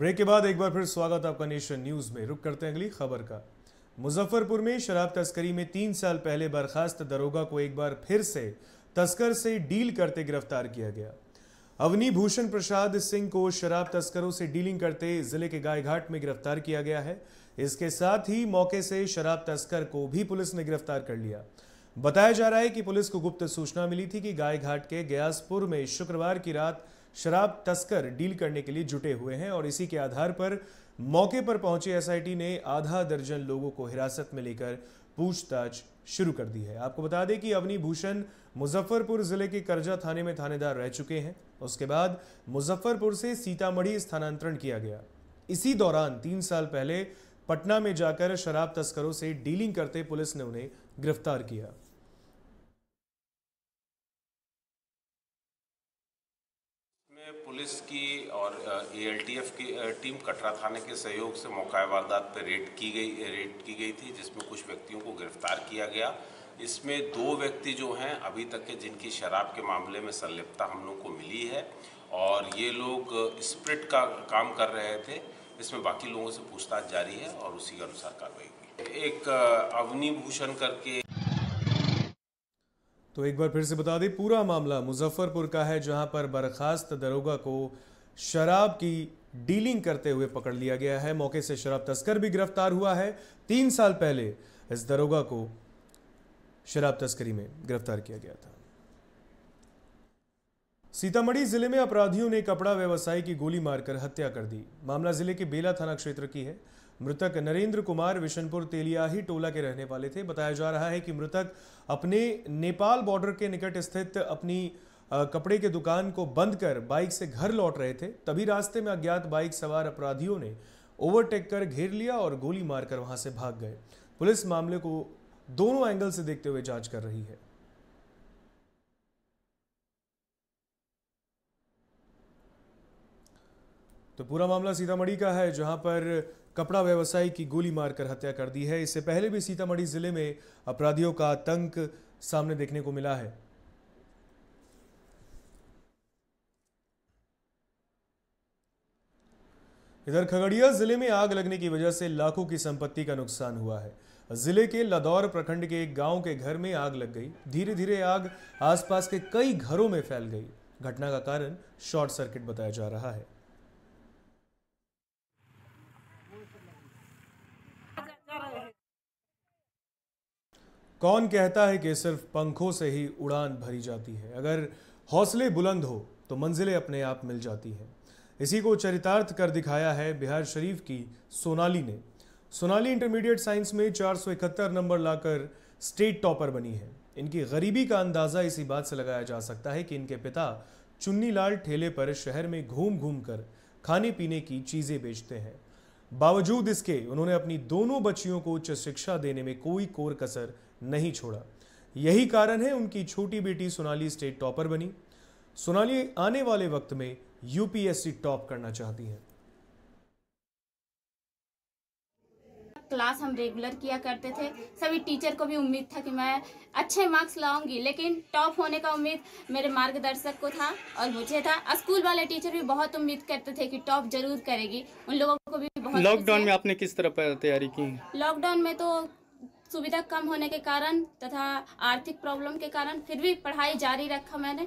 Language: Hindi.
ब्रेक के बाद एक बार फिर स्वागत आपका नेशन न्यूज में रुक करते हैं अगली खबर का मुजफ्फरपुर में शराब तस्करी में तीन साल पहले बर्खास्त दरोगा को एक बार फिर से तस्कर से डील करते गिरफ्तार किया गया अवनी भूषण प्रसाद सिंह को शराब तस्करों से डीलिंग करते जिले के गायघाट में गिरफ्तार किया गया है इसके साथ ही मौके से शराब तस्कर को भी पुलिस ने गिरफ्तार कर लिया बताया जा रहा है कि पुलिस को गुप्त सूचना मिली थी कि गायघाट के गयासपुर में शुक्रवार की रात शराब तस्कर डील करने के लिए जुटे हुए हैं और इसी के आधार पर मौके पर पहुंचे एसआईटी ने आधा दर्जन लोगों को हिरासत में लेकर पूछताछ शुरू कर दी है आपको बता दें कि अवनी भूषण मुजफ्फरपुर जिले के करजा थाने में थानेदार रह चुके हैं उसके बाद मुजफ्फरपुर से सीतामढ़ी स्थानांतरण किया गया इसी दौरान तीन साल पहले पटना में जाकर शराब तस्करों से डीलिंग करते पुलिस ने उन्हें गिरफ्तार किया पुलिस की और एएलटीएफ की टीम कटरा थाने के सहयोग से मौका वारदात पर रेड की गई रेड की गई थी जिसमें कुछ व्यक्तियों को गिरफ्तार किया गया इसमें दो व्यक्ति जो हैं अभी तक के जिनकी शराब के मामले में संलिप्तता हम लोग को मिली है और ये लोग स्प्रिट का काम कर रहे थे इसमें बाकी लोगों से पूछताछ जारी है और उसी के अनुसार कार्रवाई की एक अवनी भूषण करके तो एक बार फिर से बता दें पूरा मामला मुजफ्फरपुर का है जहां पर बर्खास्त दरोगा को शराब की डीलिंग करते हुए पकड़ लिया गया है मौके से शराब तस्कर भी गिरफ्तार हुआ है तीन साल पहले इस दरोगा को शराब तस्करी में गिरफ्तार किया गया था सीतामढ़ी जिले में अपराधियों ने कपड़ा व्यवसायी की गोली मारकर हत्या कर दी मामला जिले के बेला थाना क्षेत्र की है मृतक नरेंद्र कुमार विशनपुर तेलियाही टोला के रहने वाले थे बताया जा रहा है कि मृतक अपने नेपाल बॉर्डर के निकट स्थित अपनी कपड़े के दुकान को बंद कर बाइक से घर लौट रहे थे तभी रास्ते में अज्ञात बाइक सवार अपराधियों ने ओवरटेक कर घेर लिया और गोली मारकर वहां से भाग गए पुलिस मामले को दोनों एंगल से देखते हुए जांच कर रही है तो पूरा मामला सीतामढ़ी का है जहां पर कपड़ा व्यवसायी की गोली मारकर हत्या कर दी है इससे पहले भी सीतामढ़ी जिले में अपराधियों का आतंक सामने देखने को मिला है इधर खगड़िया जिले में आग लगने की वजह से लाखों की संपत्ति का नुकसान हुआ है जिले के लदौर प्रखंड के एक गांव के घर में आग लग गई धीरे धीरे आग आसपास के कई घरों में फैल गई घटना का कारण शॉर्ट सर्किट बताया जा रहा है कौन कहता है कि सिर्फ पंखों से ही उड़ान भरी जाती है अगर हौसले बुलंद हो तो मंजिलें अपने आप मिल जाती हैं इसी को चरितार्थ कर दिखाया है बिहार शरीफ की सोनाली ने सोनाली इंटरमीडिएट साइंस में चार नंबर लाकर स्टेट टॉपर बनी है इनकी गरीबी का अंदाज़ा इसी बात से लगाया जा सकता है कि इनके पिता चुन्नीलाल ठेले पर शहर में घूम घूम कर खाने पीने की चीज़ें बेचते हैं बावजूद इसके उन्होंने अपनी दोनों बच्चियों को उच्च शिक्षा देने में कोई कोर कसर नहीं छोड़ा यही कारण है उनकी छोटी बेटी सोनाली स्टेट टॉपर बनी सोनाली आने वाले वक्त में यूपीएससी टॉप करना चाहती है क्लास हम रेगुलर किया करते थे सभी टीचर को भी उम्मीद था कि मैं अच्छे मार्क्स लाऊंगी लेकिन टॉप होने का उम्मीद मेरे मार्गदर्शक को था और मुझे था स्कूल वाले टीचर भी बहुत उम्मीद करते थे कि टॉप जरूर करेगी उन लोगों को भी बहुत लॉकडाउन में आपने किस तरह तैयारी की लॉकडाउन में तो सुविधा कम होने के कारण तथा आर्थिक प्रॉब्लम के कारण फिर भी पढ़ाई जारी रखा मैंने